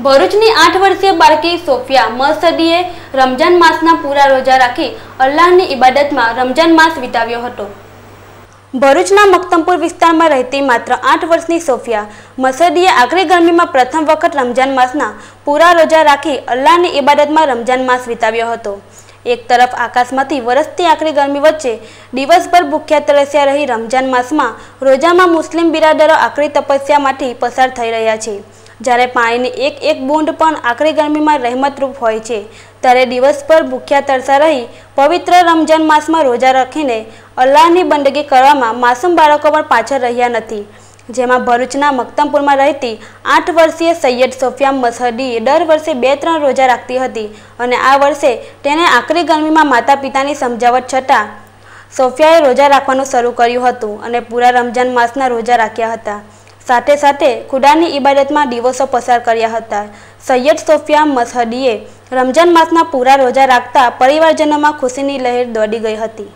ભરૂચની આઠ વર્ષીય બાળકી સોફિયા મસદીએ રમજાન માસના પૂરા રોજા રાખી અલ્લાહની ઇબાદતમાં રમજાન માસ વિતાવ્યો હતો ભરૂચના મક્તમપુર વિસ્તારમાં રહેતી માત્ર આઠ વર્ષની સોફિયા મસદીએ આકરી ગરમીમાં પ્રથમ વખત રમજાન માસના પૂરા રોજા રાખી અલ્લાહની ઇબાદતમાં રમજાન માસ વિતાવ્યો હતો એક તરફ આકાશમાંથી વરસતી આકરી ગરમી વચ્ચે દિવસભર ભૂખ્યા તળસ્યા રહી રમજાન માસમાં રોજામાં મુસ્લિમ બિરાદરો આકરી તપસ્યામાંથી પસાર થઈ રહ્યા છે જ્યારે પાણીની એક એક બૂંદ પણ આકરી ગરમીમાં રહેમતરૂપ હોય છે ત્યારે દિવસભર ભૂખ્યા તરસા રહી પવિત્ર રમજાન માસમાં રોજા રાખીને અલ્લાહની બંદગી કરવામાં માસૂમ બાળકો પણ પાછળ રહ્યા નથી જેમાં ભરૂચના મક્તમપુરમાં રહેતી આઠ વર્ષીય સૈયદ સોફિયા મસહદીએ દર વર્ષે બે ત્રણ રોજા રાખતી હતી અને આ વર્ષે તેણે આકરી ગરમીમાં માતા પિતાની સમજાવટ છતાં સોફિયાએ રોજા રાખવાનું શરૂ કર્યું હતું અને પૂરા રમજાન માસના રોજા રાખ્યા હતા સાથે સાથે ખુદાની ઇબાદતમાં દિવસો પસાર કર્યા હતા સૈયદ સોફિયા મસહદીએ રમઝાન માસના પૂરા રોજા રાખતા પરિવારજનોમાં ખુશીની લહેર દોડી ગઈ હતી